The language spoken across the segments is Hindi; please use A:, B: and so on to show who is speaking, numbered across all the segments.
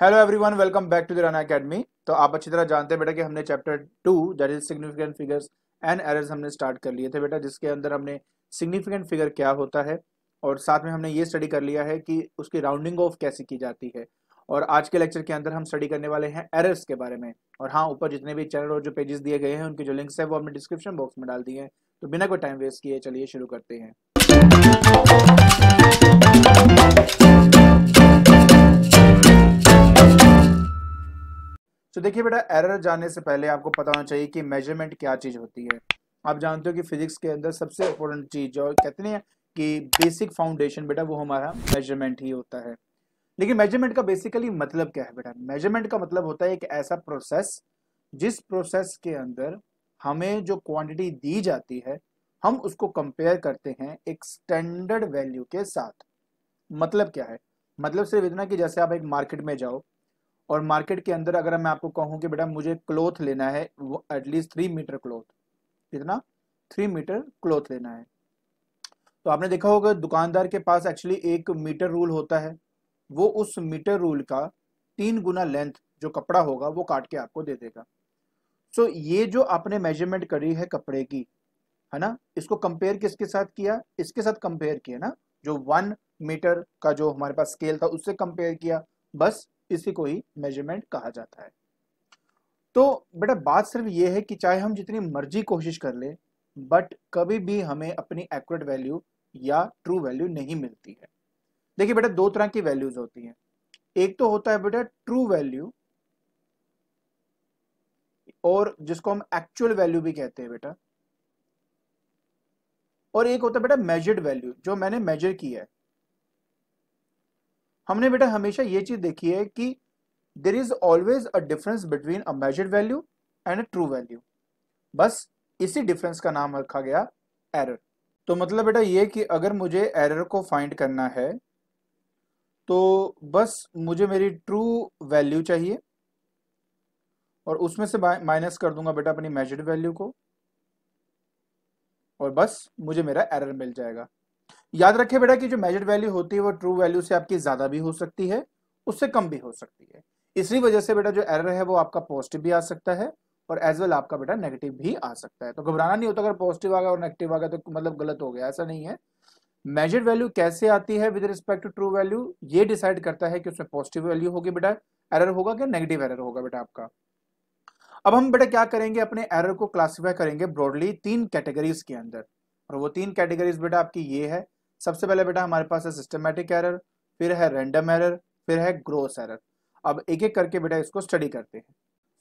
A: hello everyone welcome back to the Rana academy तो आप अच्छी तरह जानते हैं बेटा कि हमने chapter two that is significant figures and errors हमने स्टार्ट कर लिए थे बेटा जिसके अंदर हमने सिग्निफिकेंट फिगर क्या होता है और साथ में हमने ये स्टडी कर लिया है कि उसकी राउंडिंग ऑफ कैसे की जाती है और आज के लेक्चर के अंदर हम स्टडी करने वाले हैं एरर्स के बारे में और हाँ ऊपर जितने भी चैनल और जो पेजेस दिए गए हैं उनके जो लिंक्स है वो हमने डिस्क्रिप्शन बॉक्स में डाल दिए हैं तो बिना कोई टाइम वेस्ट किए चलिए शुरू करते हैं तो देखिए बेटा एरर जाने से पहले आपको पता होना चाहिए कि मेजरमेंट क्या चीज़ होती है आप जानते हो कि फिजिक्स के अंदर सबसे इम्पोर्टेंट चीज़ जो कहते हैं कि बेसिक फाउंडेशन बेटा वो हमारा मेजरमेंट ही होता है लेकिन मेजरमेंट का बेसिकली मतलब क्या है बेटा मेजरमेंट का मतलब होता है एक ऐसा प्रोसेस जिस प्रोसेस के अंदर हमें जो क्वांटिटी दी जाती है हम उसको कंपेयर करते हैं एक स्टैंडर्ड वैल्यू के साथ मतलब क्या है मतलब सिर्फ इतना कि जैसे आप एक मार्केट में जाओ और मार्केट के अंदर अगर मैं आपको कहूँ कि बेटा मुझे क्लोथ लेना है एटलीस्ट थ्री मीटर क्लोथ कितना थ्री मीटर क्लोथ लेना है तो आपने देखा होगा दुकानदार के पास एक्चुअली एक मीटर रूल होता है वो उस मीटर रूल का तीन गुना लेंथ जो कपड़ा होगा वो काट के आपको दे देगा सो so, ये जो आपने मेजरमेंट करी है कपड़े की है ना इसको कंपेयर किसके साथ किया इसके साथ कंपेयर किया ना जो वन मीटर का जो हमारे पास स्केल था उससे कंपेयर किया बस इसी को ही मेजरमेंट कहा जाता है तो बेटा बात सिर्फ ये है कि चाहे हम जितनी मर्जी कोशिश कर ले बट कभी भी हमें अपनी एक्यूरेट वैल्यू या ट्रू वैल्यू नहीं मिलती है देखिए बेटा दो तरह की वैल्यूज होती हैं एक तो होता है बेटा ट्रू वैल्यू और जिसको हम एक्चुअल वैल्यू भी कहते हैं बेटा और एक होता है बेटा मेजर्ड वैल्यू जो मैंने मेजर किया है हमने बेटा हमेशा ये चीज देखी है कि there is always a difference between a measured value and a true value बस इसी डिफरेंस का नाम रखा गया एरर तो मतलब बेटा ये कि अगर मुझे एरर को फाइंड करना है तो बस मुझे मेरी ट्रू वैल्यू चाहिए और उसमें से माइनस कर दूंगा बेटा अपनी मेजर्ड वैल्यू को और बस मुझे मेरा एरर मिल जाएगा याद रखें बेटा कि जो मेजर वैल्यू होती है वो ट्रू वैल्यू से आपकी ज्यादा भी हो सकती है उससे कम भी हो सकती है इसी वजह से बेटा जो एरर है वो आपका पॉजिटिव भी आ सकता है और एज वेल आपका बेटा नेगेटिव भी आ सकता है तो घबराना नहीं होता अगर पॉजिटिव आ गया और नेगेटिव आ गया तो मतलब गलत हो गया ऐसा नहीं है मेजर वैल्यू कैसे आती है with respect to true value ये डिसाइड करता है कि उसमें पॉजिटिव वैल्यू होगी बेटा एरर होगा कि नेगेटिव एरर होगा बेटा आपका अब हम बेटा क्या करेंगे अपने एरर को क्लासीफाई करेंगे ब्रॉडली तीन कैटेगरीज के अंदर और वो तीन कैटेगरीज बेटा आपकी ये है सबसे पहले बेटा हमारे पास है सिस्टमेटिक एरर फिर है रेंडम एरर फिर है ग्रोस एरर अब एक एक करके बेटा इसको स्टडी करते हैं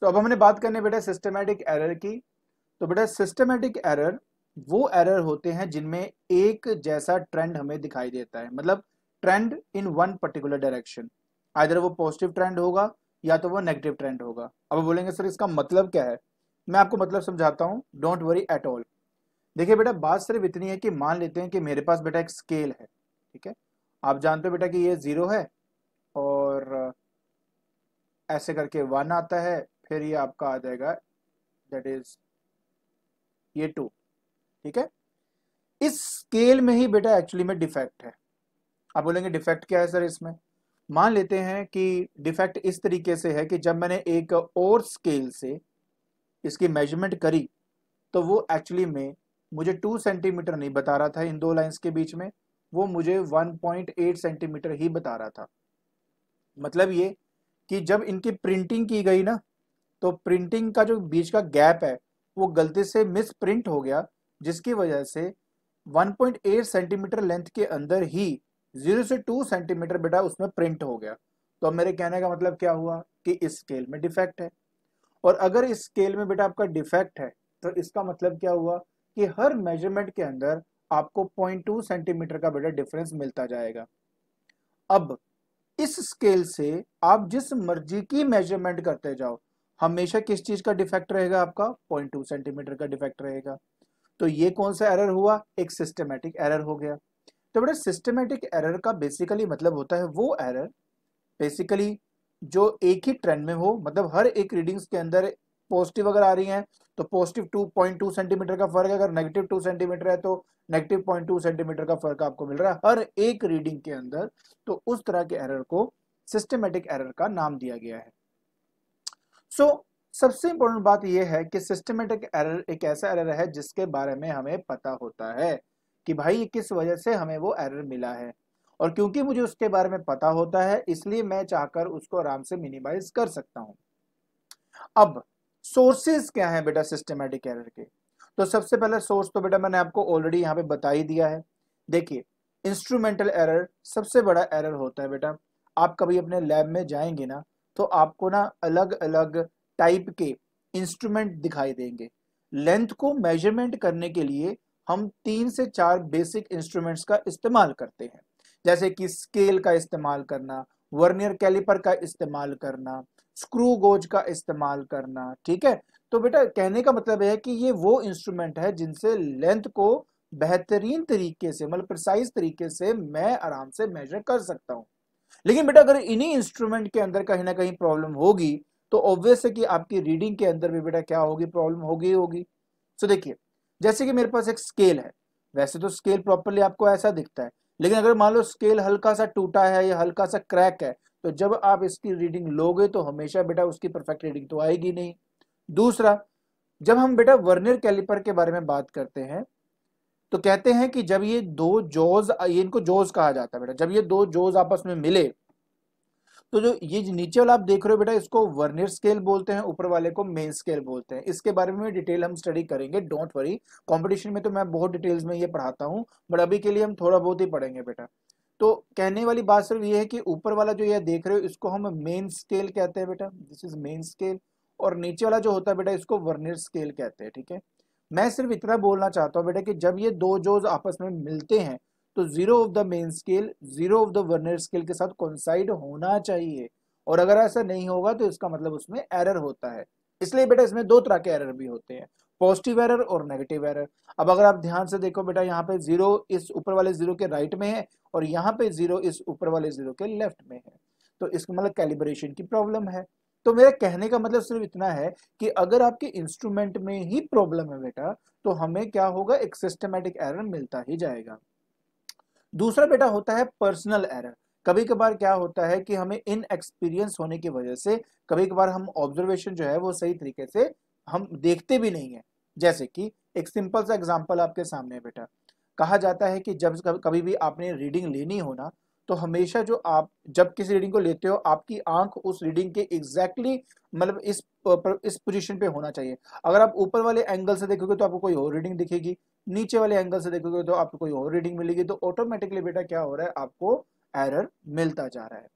A: तो अब हमने बात करने बेटा सिस्टमेटिक एरर की तो बेटा सिस्टमेटिक एरर वो एरर होते हैं जिनमें एक जैसा ट्रेंड हमें दिखाई देता है मतलब trend in one particular direction आइर वो पॉजिटिव ट्रेंड होगा या तो वो नेगेटिव ट्रेंड होगा अब बोलेंगे सर इसका मतलब क्या है मैं आपको मतलब समझाता हूँ डोंट वरी एट ऑल देखिए बेटा बात सिर्फ इतनी है कि मान लेते हैं कि मेरे पास बेटा एक स्केल है ठीक है आप जानते हो बेटा कि ये ज़ीरो है और ऐसे करके वन आता है फिर ये आपका आ जाएगा दैट इज ये टू ठीक है इस स्केल में ही बेटा एक्चुअली में डिफेक्ट है आप बोलेंगे डिफेक्ट क्या है सर इसमें मान लेते हैं कि डिफेक्ट इस तरीके से है कि जब मैंने एक और स्केल से इसकी मेजरमेंट करी तो वो एक्चुअली में मुझे टू सेंटीमीटर नहीं बता रहा था इन दो लाइंस के बीच में वो मुझे 1.8 सेंटीमीटर ही बता रहा था मतलब ये कि जब इनकी प्रिंटिंग की गई ना तो प्रिंटिंग का जो बीच का गैप है वो गलती से मिस प्रिंट हो गया जिसकी वजह से 1.8 सेंटीमीटर लेंथ के अंदर ही जीरो से टू सेंटीमीटर बेटा उसमें प्रिंट हो गया तो अब मेरे कहने का मतलब क्या हुआ कि इस स्केल में डिफेक्ट है और अगर इस स्केल में बेटा आपका डिफेक्ट है तो इसका मतलब क्या हुआ कि हर मेजरमेंट के अंदर आपको 0.2 सेंटीमीटर का बेटा डिफरेंस मिलता जाएगा अब इस स्केल से आप जिस मर्जी की मेजरमेंट करते जाओ हमेशा किस चीज का डिफेक्ट रहेगा आपका 0.2 सेंटीमीटर का डिफेक्ट रहेगा तो ये कौन सा एरर हुआ एक सिस्टमेटिक एरर हो गया तो बेटा सिस्टमेटिक एरर का बेसिकली मतलब होता है वो एरर बेसिकली जो एक ही ट्रेंड में हो मतलब हर एक रीडिंग्स के अंदर पॉजिटिव अगर आ रही हैं तो positive two point two centimeter का फर्क है अगर नेगेटिव टू सेंटीमीटर है तो नेगेटिव पॉइंट टू सेंटीमीटर का फर्क आपको मिल रहा है हर एक रीडिंग के अंदर तो उस तरह के एरर को सिस्टमेटिक एरर का नाम दिया गया है सो so, सबसे इंपॉर्टेंट बात यह है कि सिस्टमेटिक एरर एक ऐसा एरर है जिसके बारे में हमें पता होता है कि भाई किस वजह से हमें वो एरर मिला है और क्योंकि मुझे उसके बारे में पता होता है इसलिए मैं चाहकर उसको आराम से मिनिमाइज कर सकता हूं अब सोर्सेस क्या है बेटा सिस्टमेटिक एरर के तो सबसे पहला सोर्स तो बेटा मैंने आपको ऑलरेडी यहाँ पे बता ही दिया है देखिए इंस्ट्रूमेंटल एरर सबसे बड़ा एरर होता है बेटा आप कभी अपने लैब में जाएंगे ना तो आपको ना अलग अलग टाइप के इंस्ट्रूमेंट दिखाई देंगे लेंथ को मेजरमेंट करने के लिए हम तीन से चार बेसिक इंस्ट्रूमेंट्स का इस्तेमाल करते हैं जैसे कि स्केल का इस्तेमाल करना वर्नियर कैलिपर का इस्तेमाल करना स्क्रू गोज का इस्तेमाल करना ठीक है तो बेटा कहने का मतलब है कि ये वो इंस्ट्रूमेंट है जिनसे लेंथ को बेहतरीन तरीके से मतलब प्रिसाइज तरीके से मैं आराम से मेजर कर सकता हूँ लेकिन बेटा अगर इन्हीं इंस्ट्रूमेंट के अंदर कहीं ना कहीं प्रॉब्लम होगी तो ऑब्वियस है कि आपकी रीडिंग के अंदर भी बेटा क्या होगी प्रॉब्लम होगी होगी सो देखिए जैसे कि मेरे पास एक स्केल है वैसे तो स्केल प्रॉपरली आपको ऐसा दिखता है लेकिन अगर मान लो स्केल हल्का सा टूटा है या हल्का सा क्रैक है तो जब आप इसकी रीडिंग लोगे तो हमेशा बेटा उसकी परफेक्ट रीडिंग तो आएगी नहीं दूसरा जब हम बेटा वर्नियर कैलिपर के बारे में बात करते हैं तो कहते हैं कि जब ये दो जोज ये इनको जोज कहा जाता है बेटा जब ये दो जोज आपस में मिले तो जो ये नीचे वाला आप देख रहे हो बेटा इसको वर्नियर स्केल बोलते हैं ऊपर वाले को मेन स्केल बोलते हैं इसके बारे में डिटेल हम स्टडी करेंगे डोंट वरी कंपटीशन में तो मैं बहुत डिटेल्स में ये पढ़ाता हूँ बट अभी के लिए हम थोड़ा बहुत ही पढ़ेंगे बेटा तो कहने वाली बात सिर्फ ये है कि ऊपर वाला जो ये देख रहे हो इसको हम मेन स्केल कहते हैं बेटा दिस इज मेन स्केल और नीचे वाला जो होता है बेटा इसको वर्नियर स्केल कहते हैं ठीक है मैं सिर्फ इतना बोलना चाहता हूँ बेटा कि जब ये दो जोज आपस में मिलते हैं तो zero of the main scale zero of the vernier scale के साथ कॉन्साइड होना चाहिए और अगर ऐसा नहीं होगा तो इसका मतलब उसमें एरर होता है इसलिए बेटा इसमें दो तरह के एरर भी होते हैं पॉजिटिव एरर और नेगेटिव एरर अब अगर आप ध्यान से देखो बेटा यहाँ पे जीरो इस ऊपर वाले जीरो के राइट में है और यहाँ पे जीरो इस ऊपर वाले जीरो के लेफ्ट में है तो इसका मतलब कैलिब्रेशन की प्रॉब्लम है तो मेरे कहने का मतलब सिर्फ इतना है कि अगर आपके इंस्ट्रूमेंट में ही प्रॉब्लम है बेटा तो हमें क्या होगा एक सिस्टमेटिक एरर मिलता ही जाएगा दूसरा बेटा होता है पर्सनल एरर कभी कभार क्या होता है कि हमें इन एक्सपीरियंस होने की वजह से कभी कभार हम ऑब्जर्वेशन जो है वो सही तरीके से हम देखते भी नहीं है जैसे कि एक सिंपल सा एग्जाम्पल आपके सामने बेटा कहा जाता है कि जब कभी भी आपने रीडिंग लेनी हो ना तो हमेशा जो आप जब किसी रीडिंग को लेते हो आपकी आंख उस रीडिंग के एग्जैक्टली exactly, मतलब इस इस पोजीशन पे होना चाहिए अगर आप ऊपर वाले एंगल से देखोगे तो आपको कोई और रीडिंग दिखेगी नीचे वाले एंगल से देखोगे तो आपको कोई और रीडिंग मिलेगी तो ऑटोमेटिकली बेटा क्या हो रहा है आपको एरर मिलता जा रहा है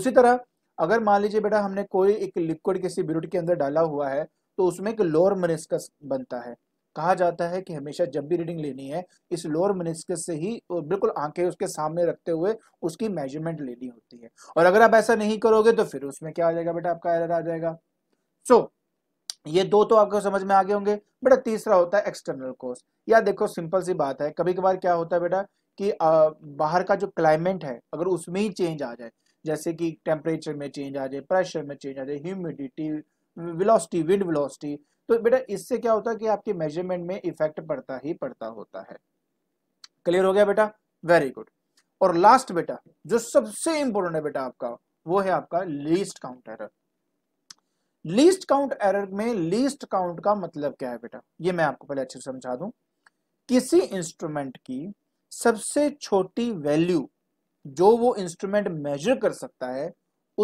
A: उसी तरह अगर मान लीजिए बेटा हमने कोई एक लिक्विड किसी ब्रूट के अंदर डाला हुआ है तो उसमें एक लोअर मनिस्कस बनता है कहा जाता है कि हमेशा जब भी रीडिंग लेनी है इस लोअर मनिस्कस से ही बिल्कुल आंखें उसके सामने रखते हुए उसकी मेजरमेंट लेनी होती है और अगर आप ऐसा नहीं करोगे तो फिर उसमें क्या आ जाएगा बेटा आपका एरर आ जाएगा सो so, ये दो तो आपको समझ में आ गए होंगे बेटा तीसरा होता है एक्सटर्नल कोर्स या देखो सिंपल सी बात है कभी कभार क्या होता है बेटा कि आ, बाहर का जो क्लाइमेट है अगर उसमें ही चेंज आ जाए जैसे कि टेम्परेचर में चेंज आ जाए प्रेशर में चेंज आ जाए ह्यूमिडिटी वेलोसिटी विंड वेलोसिटी तो बेटा इससे क्या होता है कि आपके मेजरमेंट में इफेक्ट पड़ता ही पड़ता होता है क्लियर हो गया बेटा वेरी गुड और लास्ट बेटा जो सबसे इंपॉर्टेंट है बेटा आपका वो है आपका least count error least count error में लीस्ट काउंट का मतलब क्या है बेटा ये मैं आपको पहले अच्छे से समझा दूं किसी इंस्ट्रूमेंट की सबसे छोटी वैल्यू जो वो इंस्ट्रूमेंट मेजर कर सकता है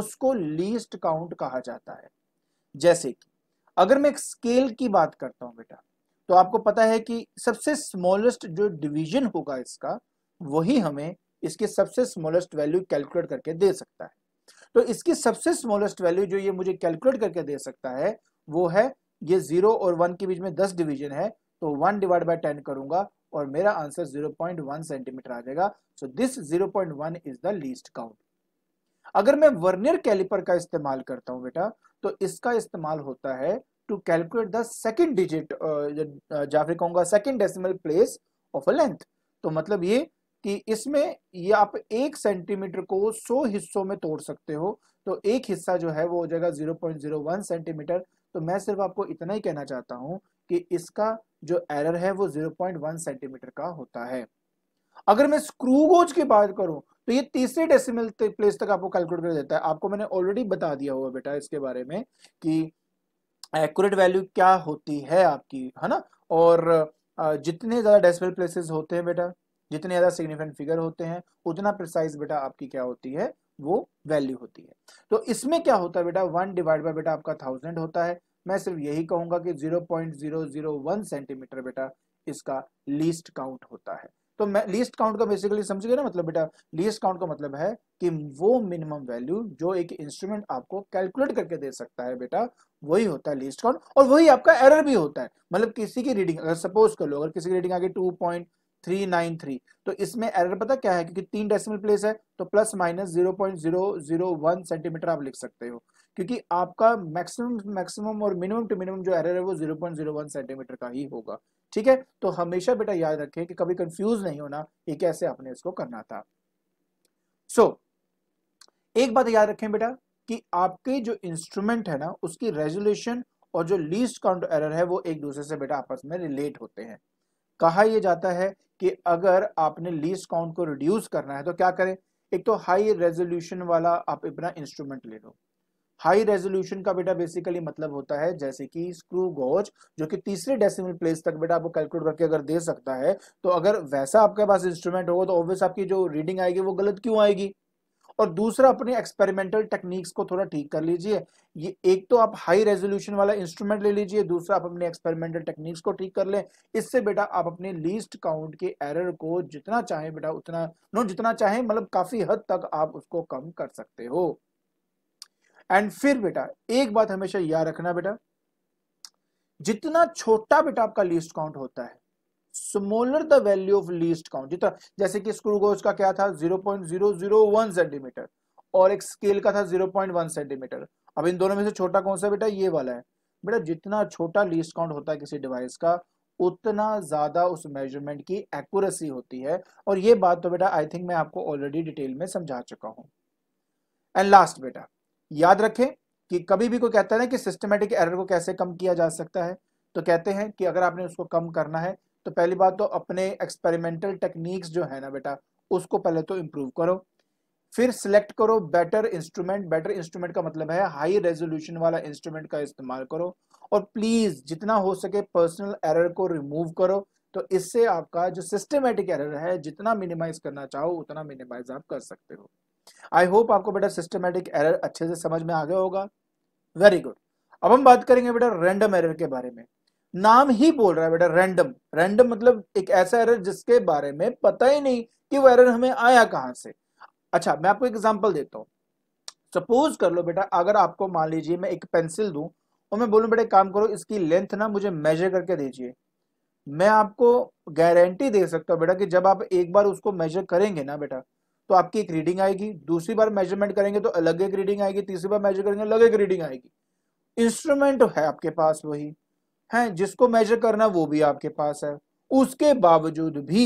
A: उसको लीस्ट काउंट कहा जाता है जैसे कि अगर मैं स्केल की बात करता हूं बेटा तो आपको पता है कि सबसे स्मॉलेस्ट जो डिवीजन होगा इसका वही हमें इसके सबसे स्मॉलेस्ट वैल्यू कैलकुलेट करके दे सकता है तो इसकी सबसे स्मॉलेस्ट वैल्यू जो ये मुझे कैलकुलेट करके दे सकता है वो है ये जीरो और वन के बीच में दस डिवीजन है तो वन डिवाइड बाय टेन करूंगा और मेरा answer zero point one centimeter आ जाएगा so this zero point one is the least count अगर मैं वर्नियर कैलिपर का इस्तेमाल करता हूं बेटा तो इसका इस्तेमाल होता है to calculate the second digit या फिर कहूंगा second decimal place of a length तो मतलब ये कि इसमें ये आप एक सेंटीमीटर को सौ हिस्सों में तोड़ सकते हो तो एक हिस्सा जो है वो हो जाएगा zero point zero one centimeter तो मैं सिर्फ आपको इतना ही कहना चाहता हूँ कि इसका जो एरर है वो जीरो पॉइंट वन सेंटीमीटर का होता है अगर मैं स्क्रू गोज की बात करूं तो ये तीसरे डेसिमल प्लेस तक आपको कैलकुलेट कर देता है आपको मैंने ऑलरेडी बता दिया हुआ बेटा इसके बारे में कि एक्यूरेट वैल्यू क्या होती है आपकी है ना और जितने ज़्यादा डेसिमल प्लेसेस होते हैं बेटा जितने ज़्यादा सिग्निफिकेंट फिगर होते हैं उतना प्रिसाइज बेटा आपकी क्या होती है वो वैल्यू होती है तो इसमें क्या होता है बेटा वन डिवाइड बाय बेटा आपका थाउजेंड होता है मैं सिर्फ यही कहूंगा कि 0.001 सेंटीमीटर बेटा इसका लीस्ट काउंट होता है तो मैं लीस्ट काउंट का बेसिकली समझ गए ना मतलब बेटा लीस्ट काउंट का मतलब है कि वो मिनिमम वैल्यू जो एक इंस्ट्रूमेंट आपको कैलकुलेट करके दे सकता है बेटा वही होता है लीस्ट काउंट और वही आपका एरर भी होता है मतलब किसी की रीडिंग अगर सपोज कर लो अगर किसी की रीडिंग आगे two point three nine three तो इसमें एरर पता क्या है क्योंकि तीन डेसिमल प्लेस है तो plus minus zero point zero zero one centimeter आप लिख सकते हो क्योंकि आपका मैक्सिमम मैक्सिमम और मिनिमम टू मिनिमम जो एरर है वो zero point zero one centimeter का ही होगा ठीक है तो हमेशा बेटा याद रखें कि कभी कंफ्यूज नहीं होना ये कैसे आपने इसको करना था सो so, एक बात याद रखें बेटा कि आपके जो इंस्ट्रूमेंट है ना उसकी रेजोल्यूशन और जो लीस्ट काउंट एरर है वो एक दूसरे से बेटा आपस में रिलेट होते हैं कहा यह जाता है कि अगर आपने लीस्ट काउंट को रिड्यूस करना है तो क्या करें एक तो हाई रेजोल्यूशन वाला आप अपना इंस्ट्रूमेंट ले लो हाई रेजोल्यूशन का बेटा बेसिकली मतलब होता है जैसे कि स्क्रू गोज जो कि तीसरे डेसिमल प्लेस तक बेटा आपको कैलकुलेट करके अगर दे सकता है तो अगर वैसा आपके पास इंस्ट्रूमेंट होगा तो ऑब्वियस आपकी जो रीडिंग आएगी वो गलत क्यों आएगी और दूसरा अपने एक्सपेरिमेंटल टेक्निक्स को थोड़ा ठीक कर लीजिए ये एक तो आप हाई रेजोल्यूशन वाला इंस्ट्रूमेंट ले लीजिए दूसरा आप अपने एक्सपेरिमेंटल टेक्निक्स को ठीक कर लें इससे बेटा आप अपने लीस्ट काउंट के एरर को जितना चाहें बेटा उतना नो जितना चाहें मतलब काफी हद तक आप उसको कम कर सकते हो एंड फिर बेटा एक बात हमेशा याद रखना बेटा जितना छोटा बेटा आपका लीस्ट काउंट होता है smaller the value of least count जितना जैसे कि स्क्रू गोज का क्या था 0.001 सेंटीमीटर और एक स्केल का था 0.1 सेंटीमीटर अब इन दोनों में से छोटा कौन सा बेटा ये वाला है बेटा जितना छोटा लीस्ट काउंट होता है किसी डिवाइस का उतना ज्यादा उस मेजरमेंट की एक्यूरेसी होती है और ये बात तो बेटा आई थिंक मैं आपको ऑलरेडी डिटेल में समझा चुका हूं एंड लास्ट बेटा याद रखें कि कभी भी कोई कहता है ना कि सिस्टमेटिक एरर को कैसे कम किया जा सकता है तो कहते हैं कि अगर आपने उसको कम करना है तो पहली बात तो अपने एक्सपेरिमेंटल टेक्निक्स जो है ना बेटा उसको पहले तो इम्प्रूव करो फिर सिलेक्ट करो बेटर इंस्ट्रूमेंट बेटर इंस्ट्रूमेंट का मतलब है हाई रेजोल्यूशन वाला इंस्ट्रूमेंट का इस्तेमाल करो और प्लीज जितना हो सके पर्सनल एरर को रिमूव करो तो इससे आपका जो सिस्टमेटिक एरर है जितना मिनिमाइज करना चाहो उतना मिनिमाइज आप कर सकते हो आई होप आपको बेटा सिस्टमेटिक एरर अच्छे से समझ में आ गया होगा वेरी गुड अब हम बात करेंगे बेटा रैंडम एरर के बारे में नाम ही बोल रहा है बेटा रैंडम रैंडम मतलब एक ऐसा एरर जिसके बारे में पता ही नहीं कि वो एरर हमें आया कहाँ से अच्छा मैं आपको एग्जाम्पल देता हूँ सपोज कर लो बेटा अगर आपको मान लीजिए मैं एक पेंसिल दूं और मैं बोलूँ बेटा काम करो इसकी लेंथ ना मुझे मेजर करके दीजिए मैं आपको गारंटी दे सकता हूँ बेटा कि जब आप एक बार उसको मेजर करेंगे ना बेटा तो आपकी एक रीडिंग आएगी दूसरी बार मेजरमेंट करेंगे तो अलग एक रीडिंग आएगी तीसरी बार मेजर करेंगे अलग एक रीडिंग आएगी इंस्ट्रूमेंट है आपके पास वही है जिसको मेजर करना वो भी आपके पास है उसके बावजूद भी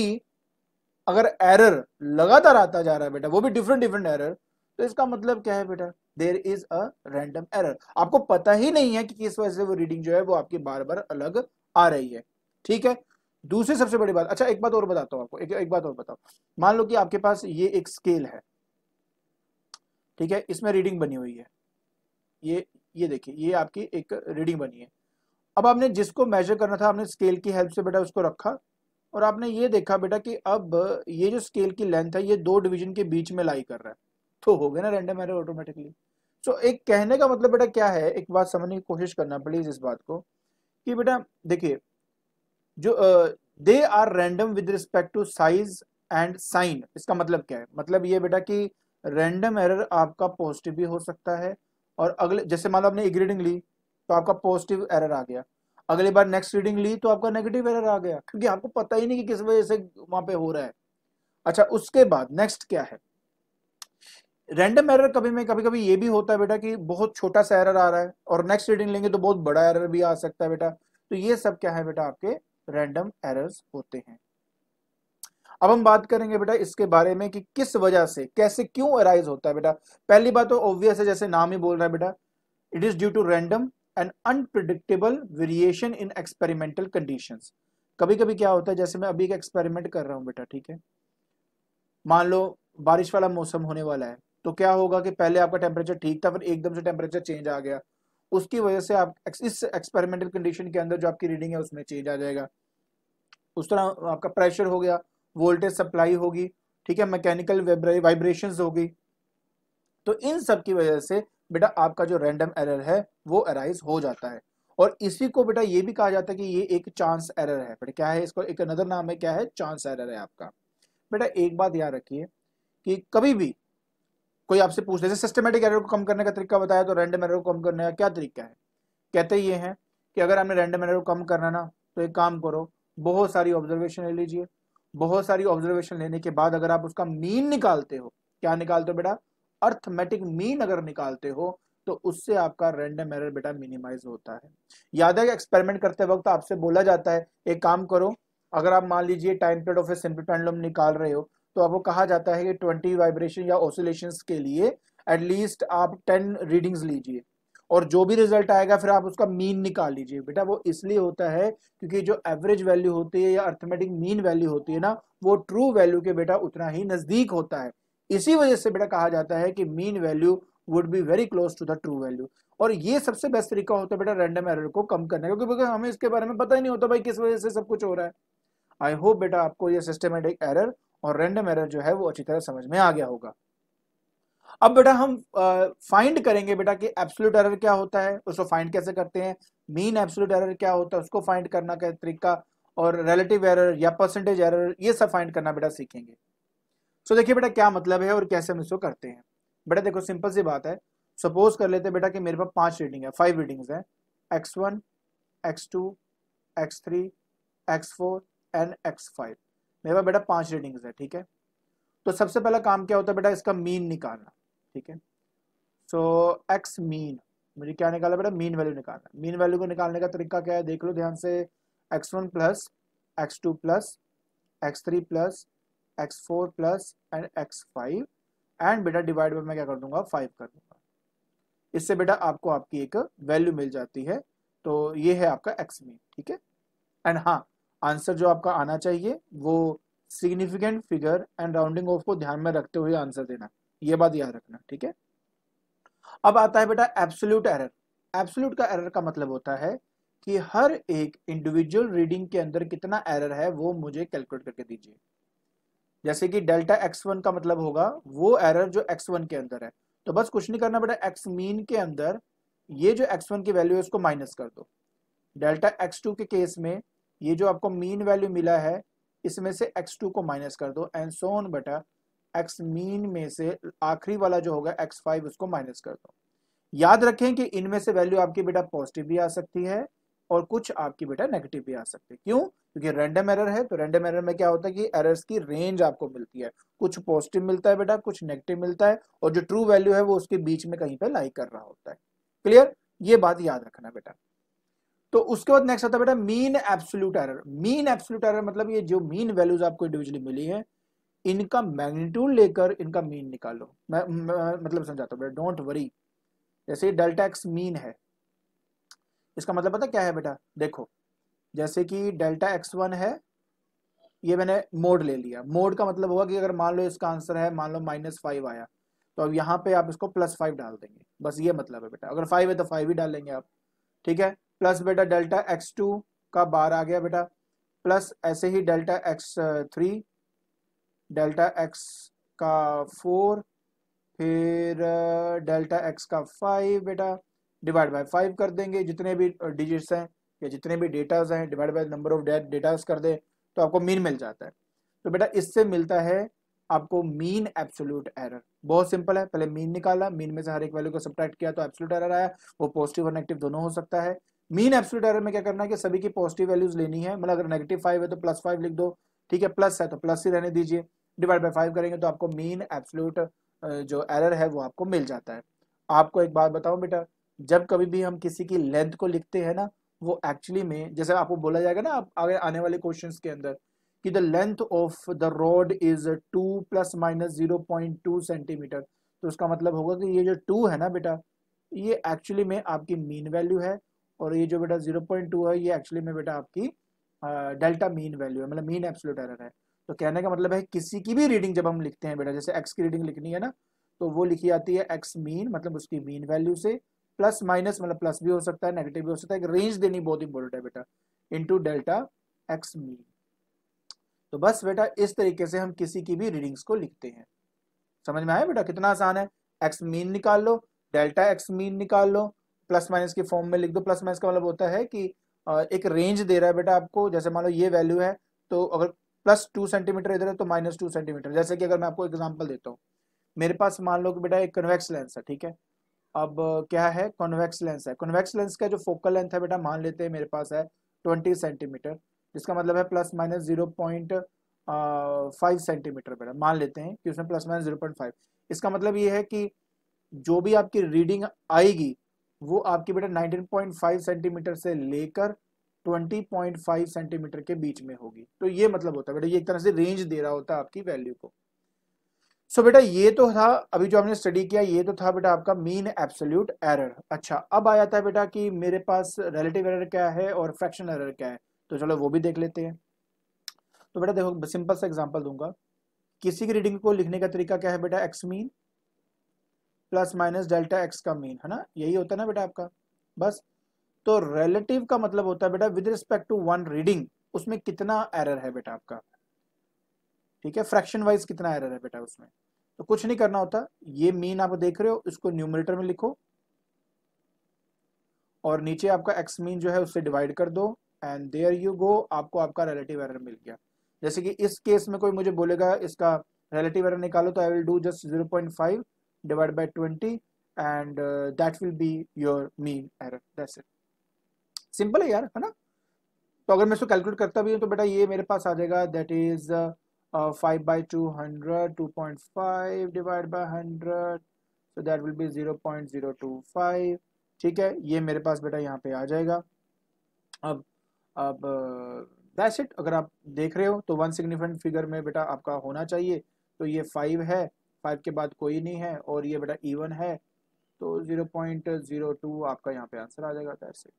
A: अगर एरर लगातार आता जा रहा है बेटा वो भी डिफरेंट डिफरेंट एरर तो इसका मतलब क्या है बेटा there is a random error आपको पता ही नहीं है कि किस वजह से वो रीडिंग जो है वो आपकी बार बार अलग आ रही है ठीक है दूसरी सबसे बड़ी बात अच्छा एक बात और बताता हूँ आपको एक एक बात और बताओ मान लो कि आपके पास ये एक स्केल है ठीक है इसमें रीडिंग बनी हुई है ये ये देखिए ये आपकी एक रीडिंग बनी है अब आपने जिसको मेजर करना था आपने स्केल की हेल्प से बेटा उसको रखा और आपने ये देखा बेटा कि अब ये जो स्केल की लेंथ है ये दो डिवीजन के बीच में लाई कर रहा है तो हो गया ना रेंडम एरर ऑटोमेटिकली सो एक कहने का मतलब बेटा क्या है एक बात समझने की कोशिश करना प्लीज इस बात को कि बेटा देखिए जो they are random with respect to size and sign इसका मतलब क्या है मतलब ये बेटा कि रैंडम एरर आपका पॉजिटिव भी हो सकता है और अगले जैसे मान लो आपने एक रीडिंग ली तो आपका पॉजिटिव एरर आ गया अगली बार नेक्स्ट रीडिंग ली तो आपका नेगेटिव एरर आ गया क्योंकि आपको पता ही नहीं कि किस वजह से वहां पे हो रहा है अच्छा उसके बाद नेक्स्ट क्या है रैंडम एरर कभी में कभी कभी ये भी होता है बेटा कि बहुत छोटा सा एरर आ रहा है और नेक्स्ट रीडिंग लेंगे तो बहुत बड़ा एरर भी आ सकता है बेटा तो ये सब क्या है बेटा आपके रैंडम एरर्स होते हैं अब हम बात करेंगे बेटा इसके बारे में कि किस वजह से कैसे क्यों अराइज होता है बेटा पहली बात तो ऑब्वियस है जैसे नाम ही बोल रहा है बेटा it is due to random and unpredictable variation in experimental condition कभी कभी क्या होता है जैसे मैं अभी एक एक्सपेरिमेंट कर रहा हूँ बेटा ठीक है मान लो बारिश वाला मौसम होने वाला है तो क्या होगा कि पहले आपका टेम्परेचर ठीक था फिर एकदम से टेम्परेचर चेंज आ गया उसकी वजह से आप इस एक्सपेरिमेंटल कंडीशन के अंदर जो आपकी रीडिंग है उसमें चेंज आ जाएगा उस तरह आपका प्रेशर हो गया वोल्टेज सप्लाई होगी ठीक है मैकेनिकल वाइब्रेशंस होगी तो इन सब की वजह से बेटा आपका जो रैंडम एरर है वो अराइज हो जाता है और इसी को बेटा ये भी कहा जाता है कि ये एक चांस एरर है बेटा क्या है इसको एक नज़र नाम है क्या है चांस एरर है आपका बेटा एक बात याद रखिए कि कभी भी कोई आपसे पूछ जैसे सिस्टमेटिक एरर को कम करने का तरीका बताया तो रैंडम एरर को कम करने का क्या तरीका है कहते ये हैं कि अगर हमें रैंडम एरर को कम करना ना तो एक काम करो बहुत सारी ऑब्जर्वेशन ले लीजिए बहुत सारी ऑब्जर्वेशन लेने के बाद अगर आप उसका मीन निकालते हो क्या निकालते हो बेटा अर्थमेटिक मीन अगर निकालते हो तो उससे आपका रैंडम एरर बेटा मिनिमाइज होता है याद है एक्सपेरिमेंट करते वक्त आपसे बोला जाता है एक काम करो अगर आप मान लीजिए time period of a simple pendulum निकाल रहे हो तो आपको कहा जाता है कि ट्वेंटी वाइब्रेशन या ऑसिलेशन के लिए एटलीस्ट आप टेन रीडिंग्स लीजिए और जो भी रिजल्ट आएगा फिर आप उसका मीन निकाल लीजिए बेटा वो इसलिए होता है क्योंकि जो एवरेज वैल्यू होती है या अर्थमेटिक मीन वैल्यू होती है ना वो ट्रू वैल्यू के बेटा उतना ही नजदीक होता है इसी वजह से बेटा कहा जाता है कि mean value would be very close to the true value और ये सबसे बेस्ट तरीका होता है बेटा रैंडम एरर को कम करने का क्योंकि हमें इसके बारे में पता ही नहीं होता भाई किस वजह से सब कुछ हो रहा है आई होप बेटा आपको ये सिस्टमेटिक एरर और रेंडम एरर जो है वो अच्छी तरह समझ में आ गया होगा अब बेटा हम फाइंड uh, करेंगे बेटा कि एब्सोल्यूट एरर क्या होता है उसको फाइंड कैसे करते हैं मीन एब्सोल्यूट एरर क्या होता है उसको फाइंड करना का तरीका और रिलेटिव एरर या परसेंटेज एरर ये सब फाइंड करना बेटा सीखेंगे सो so, देखिए बेटा क्या मतलब है और कैसे हम इसको करते हैं बेटा देखो सिंपल सी बात है सपोज कर लेते हैं बेटा कि मेरे पास पांच रीडिंग है फाइव रीडिंग्स हैं X one X two X three X four and X five मेरे पास बेटा पांच रीडिंग है ठीक है तो सबसे पहला काम क्या होता है बेटा इसका मीन निकालना ठीक है सो एक्स मीन मुझे क्या निकालना बेटा मीन वैल्यू निकालना मीन वैल्यू को निकालने का तरीका क्या है देख लो ध्यान से X one plus X two plus X three plus X four plus and X five and बेटा डिवाइड बाई मैं क्या कर दूंगा फाइव कर दूंगा इससे बेटा आपको आपकी एक वैल्यू मिल जाती है तो ये है आपका एक्स मीन ठीक है एंड हाँ आंसर जो आपका आना चाहिए वो significant figure and rounding off को ध्यान में रखते हुए आंसर देना ये बात याद रखना ठीक है अब आता है बेटा एब्सोल्यूट एरर एब्सोल्यूट का एरर का मतलब होता है कि हर एक इंडिविजुअल रीडिंग के अंदर कितना एरर है वो मुझे कैलकुलेट करके दीजिए जैसे कि डेल्टा एक्स वन का मतलब होगा वो एरर जो एक्स वन के अंदर है तो बस कुछ नहीं करना बेटा एक्स मीन के अंदर ये जो एक्स वन की वैल्यू है उसको माइनस कर दो डेल्टा एक्स टू के केस में ये जो आपको मीन वैल्यू मिला है इसमें से एक्स टू को माइनस कर दो एंड सोन बटा एक्स मीन में से आखिरी वाला जो होगा एक्स फाइव उसको माइनस कर दो याद रखें कि इनमें से वैल्यू आपकी बेटा पॉजिटिव भी आ सकती है और कुछ आपकी बेटा नेगेटिव भी आ सकती है क्यों क्योंकि रैंडम एरर है तो रैंडम एरर में क्या होता है कि एरर्स की रेंज आपको मिलती है कुछ पॉजिटिव मिलता है बेटा कुछ नेगेटिव मिलता है और जो ट्रू वैल्यू है वो उसके बीच में कहीं पे लाइक कर रहा होता है क्लियर ये बात याद रखना बेटा तो उसके बाद नेक्स्ट आता है बेटा mean absolute error mean absolute error मतलब ये जो मीन वैल्यूज आपको इंडिविजुअली मिली है इनका मैग्नीट्यूड लेकर इनका मीन निकालो मैं, मैं मतलब समझाता हूँ बेटा डोंट वरी जैसे डेल्टा एक्स मीन है इसका मतलब पता क्या है बेटा देखो जैसे कि डेल्टा एक्स वन है ये मैंने मोड ले लिया मोड का मतलब होगा कि अगर मान लो इसका आंसर है मान लो माइनस फाइव आया तो अब यहाँ पे आप इसको प्लस फाइव डाल देंगे बस ये मतलब है बेटा अगर फाइव है तो फाइव ही डालेंगे आप ठीक है प्लस बेटा डेल्टा एक्स टू का बार आ गया बेटा प्लस ऐसे ही delta X three delta X का फोर फिर डेल्टा एक्स का फाइव बेटा डिवाइड बाय फाइव कर देंगे जितने भी डिजिट्स हैं या जितने भी डेटाज हैं divide by number of datas कर दें तो आपको मीन मिल जाता है तो बेटा इससे मिलता है आपको मीन एब्सोल्यूट एरर बहुत सिंपल है पहले मीन निकाला मीन में से हर एक वैल्यू को सब्ट्रैक्ट किया तो एब्सोल्यूट एरर आया वो पॉजिटिव और नेगेटिव दोनों हो सकता है मीन एब्सोल्यूट एरर में क्या करना है कि सभी की पॉजिटिव वैल्यूज लेनी है मतलब अगर नेगेटिव फाइव है तो प्लस फाइव लिख दो ठीक है प्लस है तो प्लस ही रहने दीजिए डिवाइड बाई फाइव करेंगे तो आपको मीन एब्सोल्यूट जो एरर है वो आपको मिल जाता है आपको एक बात बताऊं बेटा जब कभी भी हम किसी की लेंथ को लिखते हैं ना वो एक्चुअली में जैसे आपको बोला जाएगा ना आप आगे आने वाले क्वेश्चंस के अंदर कि the length of the rod is two plus minus zero point two centimeter तो उसका मतलब होगा कि ये जो टू है ना बेटा ये एक्चुअली में आपकी मीन वैल्यू है और ये जो बेटा जीरो पॉइंट टू है ये एक्चुअली में बेटा आपकी डेल्टा मीन वैल्यू है मतलब मीन एब्सोल्यूट एरर है तो कहने का मतलब है किसी की भी रीडिंग जब हम लिखते हैं बेटा जैसे एक्स की रीडिंग लिखनी है ना तो वो लिखी जाती है एक्स मीन मतलब उसकी मीन वैल्यू से प्लस माइनस मतलब प्लस भी हो सकता है नेगेटिव भी हो सकता है एक रेंज देनी बहुत इंपॉर्टेंट है बेटा इंटू डेल्टा एक्स मीन तो बस बेटा इस तरीके से हम किसी की भी रीडिंग्स को लिखते हैं समझ में आया बेटा कितना आसान है एक्स मीन निकाल लो डेल्टा एक्स मीन निकाल लो प्लस माइनस की फॉर्म में लिख दो प्लस माइनस का मतलब होता है कि एक रेंज दे रहा है बेटा आपको जैसे मान लो ये वैल्यू है तो अगर प्लस टू सेंटीमीटर इधर है तो माइनस टू सेंटीमीटर जैसे कि अगर मैं आपको एग्जाम्पल देता हूँ मेरे पास मान लो कि बेटा एक कन्वेक्स लेंस है ठीक है अब क्या है कॉन्वेक्स लेंस है कॉन्वेक्स लेंस का जो फोकल लेंथ है बेटा मान लेते हैं मेरे पास है ट्वेंटी सेंटीमीटर जिसका मतलब है plus minus zero point five centimeter बेटा मान लेते हैं कि उसमें plus minus zero point five इसका मतलब ये है कि जो भी आपकी रीडिंग आएगी वो आपकी बेटा 19.5 सेंटीमीटर से लेकर 20.5 सेंटीमीटर के बीच में होगी तो ये मतलब होता है बेटा ये एक तरह से रेंज दे रहा होता है आपकी वैल्यू को सो so, बेटा ये तो था अभी जो हमने स्टडी किया ये तो था बेटा आपका मीन एब्सोल्यूट एरर अच्छा अब आ जाता है बेटा कि मेरे पास रिलेटिव एरर क्या है और फ्रैक्शन एरर क्या है तो चलो वो भी देख लेते हैं तो बेटा देखो सिंपल सा एग्जाम्पल दूंगा किसी की रीडिंग को लिखने का तरीका क्या है बेटा x mean plus minus delta X का मीन है ना यही होता है ना बेटा आपका बस तो रिलेटिव का मतलब होता है बेटा with respect to one reading उसमें कितना एरर है बेटा आपका ठीक है फ्रैक्शन वाइज कितना एरर है बेटा उसमें तो कुछ नहीं करना होता ये मीन आप देख रहे हो इसको न्यूमरेटर में लिखो और नीचे आपका एक्स मीन जो है उससे डिवाइड कर दो एंड देयर यू गो आपको आपका रिलेटिव एरर मिल गया जैसे कि इस केस में कोई मुझे बोलेगा इसका रिलेटिव एरर निकालो तो I will do just zero point five divided by 20 and uh, that will be your mean error that's it simple है यार है ना तो अगर मैं इसको कैलकुलेट करता भी हूँ तो बेटा ये मेरे पास आ जाएगा that is five by two hundred two point five divide by hundred so that will be zero point zero two five ठीक है ये मेरे पास बेटा यहाँ पे आ जाएगा अब अब दैट्स uh, इट अगर आप देख रहे हो तो वन सिग्निफिकेंट फिगर में बेटा आपका होना चाहिए तो ये फाइव है फाइव के बाद कोई नहीं है और ये बेटा इवन है तो ज़ीरो पॉइंट ज़ीरो टू आपका यहाँ पे आंसर आ जाएगा ऐसे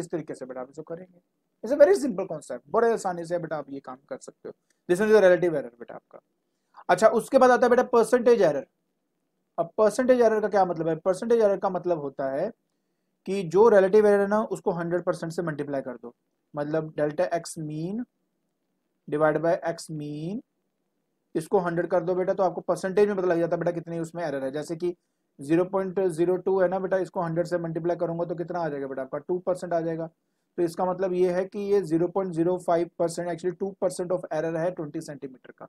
A: इस तरीके से बेटा आप इसको करेंगे इट्स वेरी सिंपल कॉन्सेप्ट बड़े आसानी से बेटा आप ये काम कर सकते हो दिस इज रिलेटिव एरर बेटा आपका अच्छा उसके बाद आता है बेटा परसेंटेज एरर अब परसेंटेज एरर का क्या मतलब है परसेंटेज एरर का मतलब होता है कि जो रिलेटिव एरर है ना उसको हंड्रेड परसेंट से मल्टीप्लाई कर दो मतलब delta x mean divide by x mean इसको हंड्रेड कर दो बेटा तो आपको परसेंटेज में पता लग जाता है बेटा कितनी उसमें एरर है जैसे कि जीरो पॉइंट जीरो टू है ना बेटा इसको हंड्रेड से मल्टीप्लाई करूंगा तो कितना आ जाएगा बेटा आपका टू परसेंट आ जाएगा तो इसका मतलब ये है कि ये zero point zero five percent actually two percent of error है ट्वेंटी सेंटीमीटर का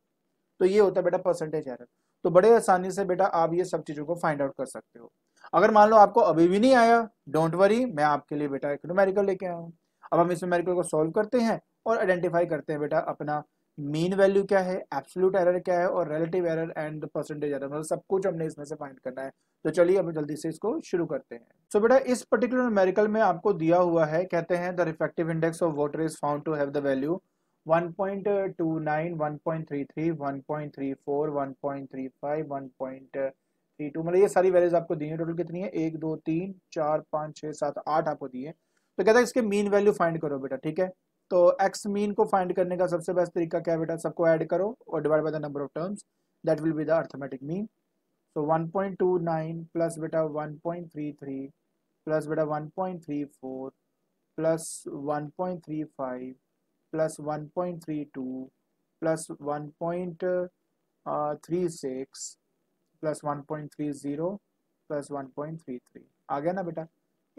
A: तो ये होता है बेटा परसेंटेज एरर तो बड़े आसानी से बेटा आप ये सब चीज़ों को फाइंड आउट कर सकते हो अगर मान लो आपको अभी भी नहीं आया डोंट वरी मैं आपके लिए बेटा एक न्यूमेरिकल लेके आया हूँ अब हम इस न्यूमेरिकल को सॉल्व करते हैं और आइडेंटिफाई करते हैं बेटा अपना मीन वैल्यू क्या है एब्सोल्यूट एरर क्या है और relative error and percentage error मतलब सब कुछ हमने इसमें से फाइंड करना है तो चलिए अब जल्दी से इसको शुरू करते हैं सो so, बेटा इस पर्टिकुलर न्यूमेरिकल में आपको दिया हुआ है कहते हैं the refractive index of water is found to have the value 1.29, मतलब ये सारी वैल्यूज आपको दी है टोटल कितनी है एक दो तीन चार पाँच छः सात आठ आपको दी है तो कहता है इसके मीन वैल्यू फाइंड करो बेटा ठीक है तो एक्स मीन को फाइंड करने का सबसे बेस्ट तरीका क्या बेटा सबको ऐड करो और divide by the number of terms that will be the arithmetic mean तो 1.29 प्लस बेटा 1.33 प्लस बेटा 1.34 plus 1.35 plus 1.32 plus 1.36 plus 1.30 plus 1.33 आ गया ना बेटा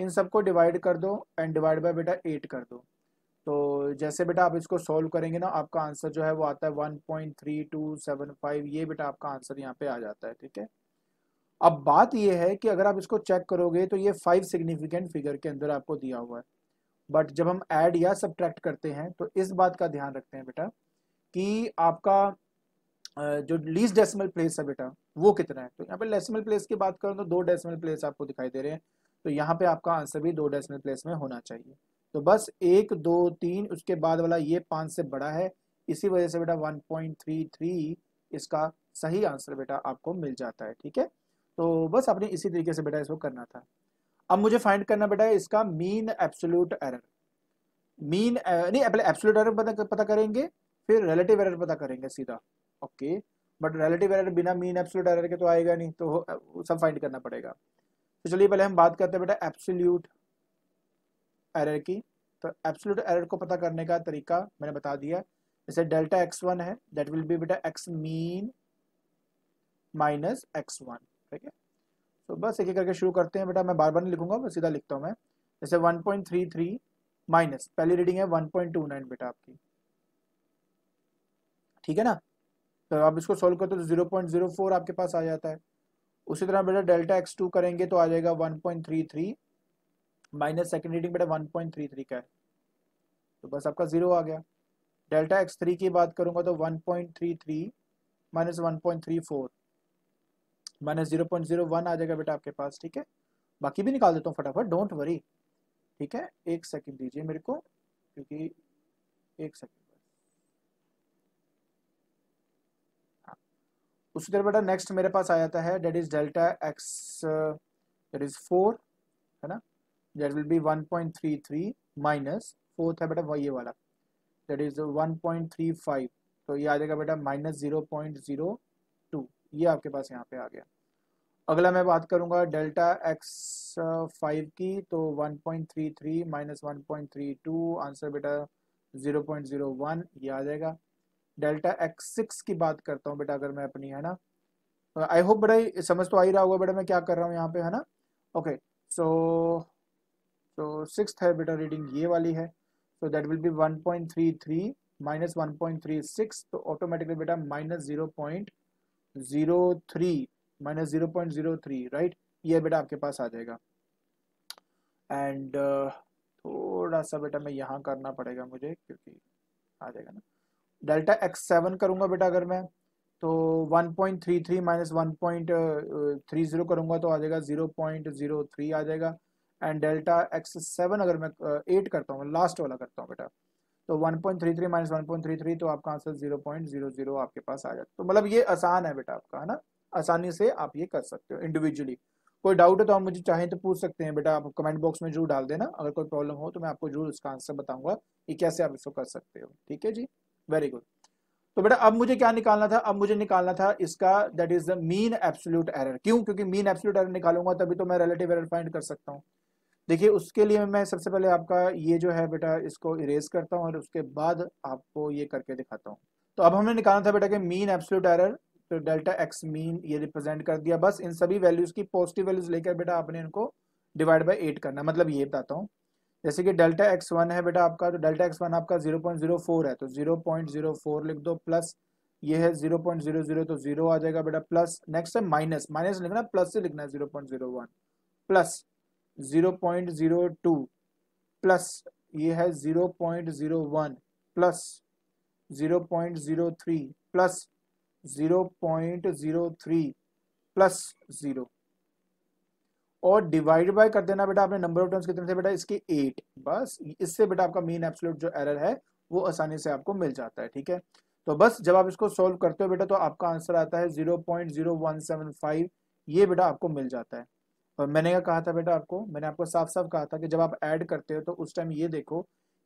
A: इन सबको डिवाइड कर दो एंड डिवाइड बाय बेटा एट कर दो तो जैसे बेटा आप इसको सॉल्व करेंगे ना आपका आंसर जो है वो आता है one point three two seven five ये बेटा आपका आंसर यहाँ पे आ जाता है ठीक है अब बात ये है कि अगर आप इसको चेक करोगे तो ये फाइव सिग्निफिकेंट फिगर के अंदर आपको दिया हुआ है बट जब हम ऐड या सब्ट्रैक्ट करते हैं तो इस बात का ध्यान रखते हैं बेटा कि आपका जो लीज डेसिमल प्लेस है बेटा वो कितना है तो यहाँ पे डेसिमल प्लेस की बात करूँ तो दो डेसिमल प्लेस आपको दिखाई दे रहे हैं तो यहाँ पे आपका आंसर भी दो डेसिमल प्लेस में होना चाहिए तो बस एक दो तीन उसके बाद वाला ये पांच से बड़ा है इसी वजह से बेटा 1.33 इसका सही आंसर बेटा आपको मिल जाता है ठीक है तो बस आपने इसी तरीके से बेटा इसको करना था अब मुझे फाइंड करना बेटा इसका मीन एब्सोल्यूट एरर मीन नहीं पहले एब्सोल्यूट एरर पता करेंगे फिर रिलेटिव एरर पता करेंगे सीधा ओके बट रिलेटिव एरर बिना मीन एब्सोल्यूट एरर के तो आएगा नहीं तो सब फाइंड करना पड़ेगा तो चलिए पहले हम बात करते हैं बेटा एब्सोल्यूट एरर की तो एब्सोल्यूट एरर को पता करने का तरीका मैंने बता दिया जैसे डेल्टा एक्स वन है दैट विल बी बेटा x mean minus x one ठीक है तो बस एक एक करके शुरू करते हैं बेटा मैं बार बार नहीं लिखूंगा मैं सीधा लिखता हूँ मैं जैसे 1.33 माइनस पहली रीडिंग है 1.29 बेटा आपकी ठीक है ना तो आप इसको सोल्व करते हो तो जीरो पॉइंट जीरो फोर आपके पास आ जाता है उसी तरह बेटा डेल्टा एक्स टू करेंगे तो आ जाएगा one point three three minus second reading बेटा वन पॉइंट थ्री थ्री का है तो बस आपका जीरो आ गया डेल्टा एक्स थ्री की बात करूंगा तो one point three three minus one point three four minus zero point zero one आ जाएगा बेटा आपके पास ठीक है बाकी भी निकाल देता हूँ फटाफट डोंट वरी ठीक है एक सेकेंड दीजिए मेरे को क्योंकि एक सेकेंड उसी तरह बेटा नेक्स्ट मेरे पास आ जाता है that is delta x that is four है ना that will be 1.33 minus fourth है बेटा ये वाला दैट इज 1.35 तो ये आ जाएगा बेटा माइनस जीरो ये आपके पास यहाँ पे आ गया अगला मैं बात करूँगा डेल्टा एक्स फाइव की तो 1.33 माइनस 1.32 आंसर बेटा 0.01 ये आ जाएगा डेल्टा एक्स सिक्स की बात करता हूँ बेटा अगर मैं अपनी है ना आई होप बेटा समझ तो आ ही रहा होगा बेटा मैं क्या कर रहा हूँ यहाँ पे है ना okay so so, so six है बेटा रीडिंग ये वाली है so that will be 1.33 point three three minus one point three six तो ऑटोमेटिकली बेटा minus zero point zero three minus zero point zero three right ये बेटा आपके पास आ जाएगा एंड uh, थोड़ा सा बेटा मैं यहाँ करना पड़ेगा मुझे क्योंकि आ जाएगा ना डेल्टा एक्स सेवन करूँगा बेटा अगर मैं तो 1.33 point three three minus one point three zero करूँगा तो आ जाएगा 0.03 आ जाएगा एंड डेल्टा एक्स सेवन अगर मैं एट uh, करता हूँ लास्ट वाला करता हूँ बेटा तो 1.33 point three three minus one तो आपका आंसर 0.00 आपके पास आ जाता तो मतलब ये आसान है बेटा आपका है ना आसानी से आप ये कर सकते हो इंडिविजुअली कोई डाउट है तो आप मुझे चाहें तो पूछ सकते हैं बेटा आप कमेंट बॉक्स में जरूर डाल देना अगर कोई प्रॉब्लम हो तो मैं आपको जरूर इसका आंसर बताऊंगा कि कैसे आप इसको कर सकते हो ठीक है जी वेरी गुड तो बेटा अब मुझे क्या निकालना था अब मुझे निकालना था इसका that is the mean absolute error क्यों क्योंकि मीन एब्सोल्यूट एरर निकालूंगा तभी तो मैं रिलेटिव एरर फाइंड कर सकता हूँ देखिए उसके लिए मैं सबसे पहले आपका ये जो है बेटा इसको इरेज करता हूँ और उसके बाद आपको ये करके दिखाता हूँ तो अब हमने निकालना था बेटा कि मीन एब्सोल्यूट एरर तो डेल्टा एक्स मीन ये रिप्रेजेंट कर दिया बस इन सभी वैल्यूज की पॉजिटिव वैल्यूज लेकर बेटा आपने इनको डिवाइड बाई एट करना मतलब ये बताता हूँ जैसे कि डेल्टा एक्स वन है बेटा आपका तो डेल्टा एक्स वन आपका जीरो पॉइंट जीरो फोर है तो जीरो पॉइंट जीरो फोर लिख दो प्लस ये है जीरो पॉइंट जीरो जीरो तो जीरो आ जाएगा बेटा प्लस नेक्स्ट है माइनस माइनस लिखना प्लस से लिखना है zero point zero one plus 0.02 plus ये है 0.01 प्लस 0.03 प्लस 0.03 प्लस जीरो और डिवाइड बाय कर देना बेटा आपने नंबर ऑफ टर्म्स कितने थे बेटा इसके एट बस इससे बेटा आपका मेन एब्सोल्यूट जो एरर है वो आसानी से आपको मिल जाता है ठीक है तो बस जब आप इसको सॉल्व करते हो बेटा तो आपका आंसर आता है 0.0175 ये बेटा आपको मिल जाता है और मैंने क्या कहा था बेटा आपको मैंने आपको साफ साफ कहा था कि जब आप ऐड करते हो तो उस टाइम ये देखो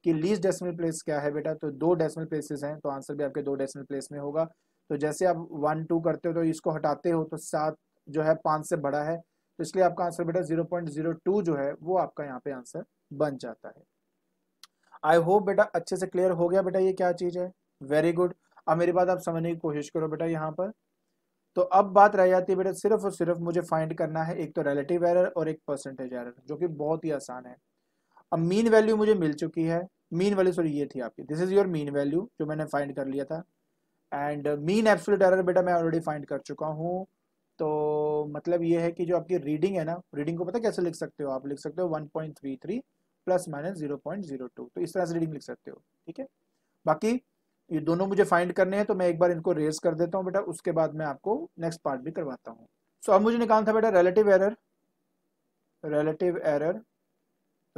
A: कि लीज डेसिमल प्लेस क्या है बेटा तो दो डेसिमल प्लेसेस हैं तो आंसर भी आपके दो डेसिमल प्लेस में होगा तो जैसे आप वन टू करते हो तो इसको हटाते हो तो सात जो है पाँच से बड़ा है तो इसलिए आपका आंसर बेटा जीरो पॉइंट जीरो टू जो है वो आपका यहाँ पे आंसर बन जाता है आई होप बेटा अच्छे से क्लियर हो गया बेटा ये क्या चीज़ है वेरी गुड अब मेरी बात आप समझने की कोशिश करो बेटा यहाँ पर तो अब बात रह जाती है बेटा सिर्फ और सिर्फ मुझे फाइंड करना है एक तो रिलेटिव एरर और एक परसेंटेज एरर जो कि बहुत ही आसान है अब मीन वैल्यू मुझे मिल चुकी है मीन वैल्यू सॉरी ये थी आपकी this is your mean value जो मैंने फाइंड कर लिया था एंड मीन एब्सोल्यूट एरर बेटा मैं ऑलरेडी फाइंड कर चुका हूँ तो मतलब ये है कि जो आपकी रीडिंग है ना रीडिंग को पता कैसे लिख सकते हो आप लिख सकते हो 1.33 प्लस माइनस 0.02 तो इस तरह से रीडिंग लिख सकते हो ठीक है बाकी ये दोनों मुझे फाइंड करने हैं तो मैं एक बार इनको रेज कर देता हूँ बेटा उसके बाद मैं आपको नेक्स्ट पार्ट भी करवाता हूँ सो so, अब मुझे निकालना था बेटा relative error relative error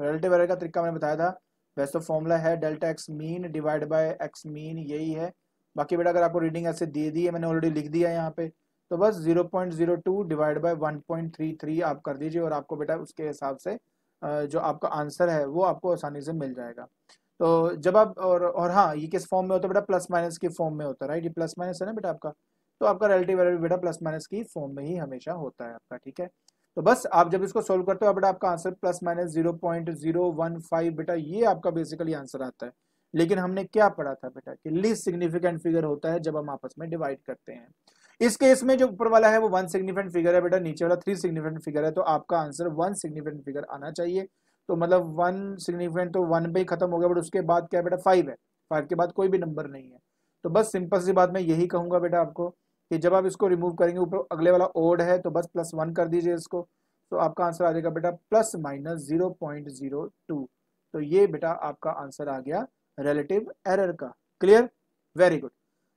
A: relative error का तरीका मैंने बताया था वैसे तो फॉर्मूला है delta x mean divide by x mean यही है बाकी बेटा अगर आपको रीडिंग ऐसे दे दी है मैंने ऑलरेडी लिख दिया है यहाँ पे तो बस 0.02 डिवाइड बाय 1.33 आप कर दीजिए और आपको बेटा उसके हिसाब से जो आपका आंसर है वो आपको आसानी से मिल जाएगा तो जब आप और और हाँ ये किस फॉर्म में होता है बेटा प्लस माइनस की फॉर्म में होता है राइट ये प्लस माइनस है ना बेटा आपका तो आपका रिलेटिव वेरिएबल बेटा प्लस माइनस की फॉर्म में ही हमेशा होता है आपका ठीक है तो बस आप जब इसको सोल्व करते हो बेटा आपका answer plus minus zero point zero one five बेटा ये आपका बेसिकली आंसर आता है लेकिन हमने क्या पढ़ा था बेटा कि लीस्ट सिग्निफिकेंट फिगर होता है जब हम आपस में डिवाइड करते हैं इस केस में जो ऊपर वाला है वो वन सिग्निफिकेंट फिगर है बेटा नीचे वाला थ्री सिग्निफिकेंट फिगर है तो आपका आंसर वन सिग्निफिकेंट फिगर आना चाहिए तो मतलब वन सिग्निफिकेंट तो वन पे ही खत्म हो गया बट उसके बाद क्या बेटा फाइव है फाइव के बाद कोई भी नंबर नहीं है तो बस सिंपल सी बात मैं यही कहूंगा बेटा आपको कि जब आप इसको रिमूव करेंगे ऊपर अगले वाला ओड है तो बस प्लस वन कर दीजिए इसको तो आपका आंसर आ जाएगा बेटा plus minus zero point zero two तो ये बेटा आपका आंसर आ गया रिलेटिव एरर का क्लियर वेरी गुड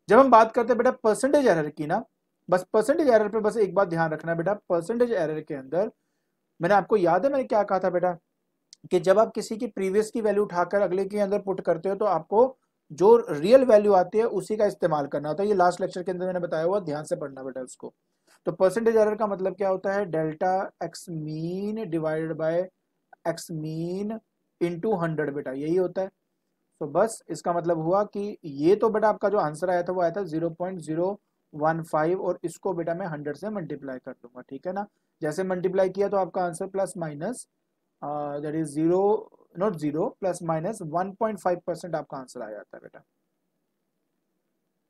A: जब हम बात करते हैं बेटा परसेंटेज एरर की ना बस परसेंटेज एरर पे बस एक बात ध्यान रखना बेटा परसेंटेज एरर के अंदर मैंने आपको याद है मैंने क्या कहा था बेटा कि जब आप किसी की प्रीवियस की वैल्यू उठाकर अगले के अंदर पुट करते हो तो आपको जो रियल वैल्यू आती है उसी का इस्तेमाल करना होता है ये लास्ट लेक्चर के अंदर मैंने बताया हुआ ध्यान से पढ़ना बेटा उसको तो परसेंटेज एरर का मतलब क्या होता है delta x mean divided by x mean into hundred बेटा यही होता है तो बस इसका मतलब हुआ कि ये तो बेटा आपका जो आंसर आया था वो आया था zero point zero one five और इसको बेटा मैं हंड्रेड से मल्टीप्लाई कर दूंगा ठीक है ना जैसे मल्टीप्लाई किया तो आपका answer plus minus that is zero not zero plus minus one point five percent आपका आंसर आ जाता है बेटा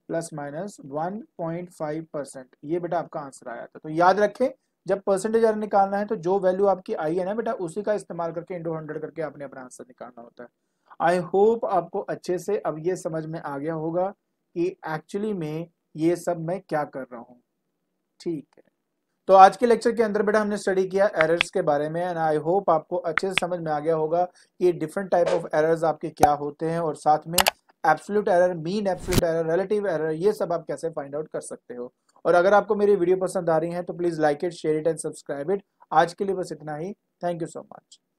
A: plus minus one point five percent ये बेटा आपका आंसर आ जाता है तो याद रखें जब परसेंटेज अगर निकालना है तो जो वैल्यू आपकी आई है ना बेटा उसी का इस्तेमाल करके इंडो हंड्रेड करके आपने अपना आंसर निकालना होता है आई होप आपको अच्छे से अब ये समझ में आ गया होगा कि एक्चुअली में ये सब मैं क्या कर रहा हूँ ठीक है तो आज के लेक्चर के अंदर बेटा हमने स्टडी किया एरर्स के बारे में एंड आई होप आपको अच्छे से समझ में आ गया होगा कि डिफरेंट टाइप ऑफ एरर्स आपके क्या होते हैं और साथ में absolute error mean absolute error relative error ये सब आप कैसे फाइंड आउट कर सकते हो और अगर आपको मेरी वीडियो पसंद आ रही है तो please like it share it and subscribe it आज के लिए बस इतना ही थैंक यू सो मच